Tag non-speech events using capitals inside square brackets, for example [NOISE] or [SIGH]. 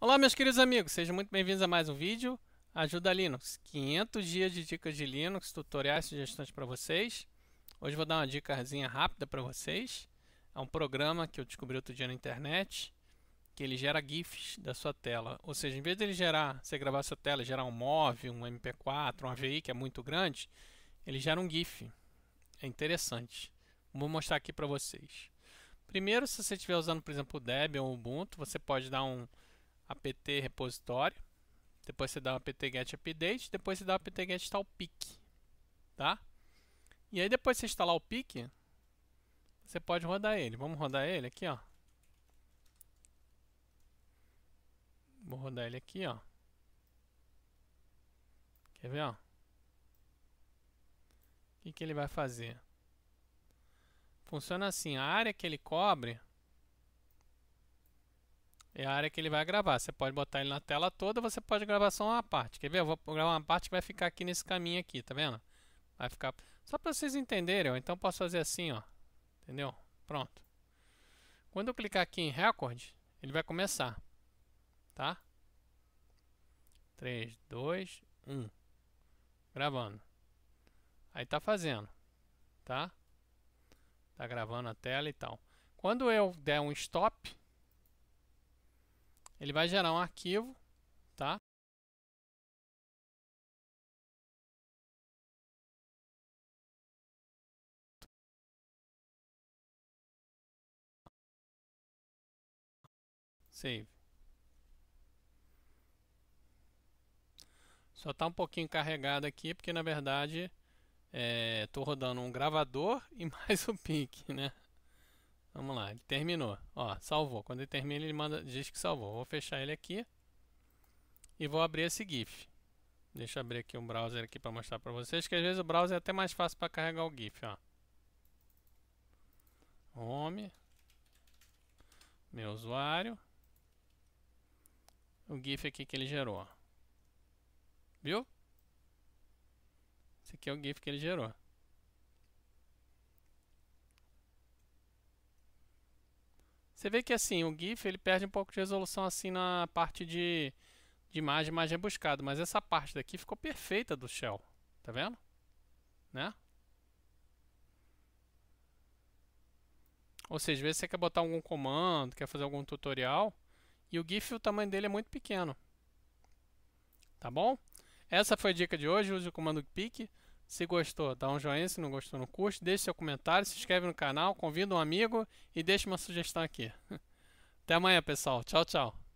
Olá, meus queridos amigos, sejam muito bem-vindos a mais um vídeo Ajuda Linux. 500 dias de dicas de Linux, tutoriais e sugestões para vocês. Hoje vou dar uma dica rápida para vocês. É um programa que eu descobri outro dia na internet que ele gera GIFs da sua tela. Ou seja, em vez de ele gerar, você gravar a sua tela, gerar um MOV, um MP4, um AVI que é muito grande, ele gera um GIF. É interessante. Vou mostrar aqui para vocês. Primeiro, se você estiver usando, por exemplo, o Debian ou o Ubuntu, você pode dar um apt repositório, depois você dá o apt get update, depois você dá o apt get install pic, tá? E aí depois que você instalar o pic, você pode rodar ele. Vamos rodar ele aqui, ó. Vou rodar ele aqui, ó. Quer ver, ó? O que, que ele vai fazer? Funciona assim, a área que ele cobre é a área que ele vai gravar. Você pode botar ele na tela toda, você pode gravar só uma parte. Quer ver? Eu vou gravar uma parte que vai ficar aqui nesse caminho aqui, tá vendo? Vai ficar... Só para vocês entenderem, ó. Então eu posso fazer assim, ó. Entendeu? Pronto. Quando eu clicar aqui em Record, ele vai começar. Tá? 3, 2, 1. Gravando. Aí tá fazendo. Tá? Tá gravando a tela e tal. Quando eu der um stop, ele vai gerar um arquivo, tá? Save. Só está um pouquinho carregado aqui, porque na verdade estou é, rodando um gravador [LAUGHS] e mais o um pique, né? Vamos lá, ele terminou. Ó, salvou. Quando ele termina, ele manda, diz que salvou. Vou fechar ele aqui e vou abrir esse GIF. Deixa eu abrir aqui um browser aqui para mostrar para vocês, que às vezes o browser é até mais fácil para carregar o GIF, ó. Home, meu usuário, o GIF aqui que ele gerou, ó. viu? Esse aqui é o GIF que ele gerou. Você vê que assim, o GIF ele perde um pouco de resolução assim na parte de, de imagem mais rebuscada, mas essa parte daqui ficou perfeita do Shell, tá vendo? Né? Ou seja, às vezes você quer botar algum comando, quer fazer algum tutorial, e o GIF o tamanho dele é muito pequeno. Tá bom? Essa foi a dica de hoje, use o comando pique. Se gostou, dá um joinha. Se não gostou, não curte. Deixe seu comentário, se inscreve no canal, convida um amigo e deixe uma sugestão aqui. [LAUGHS] Até amanhã, pessoal. Tchau, tchau.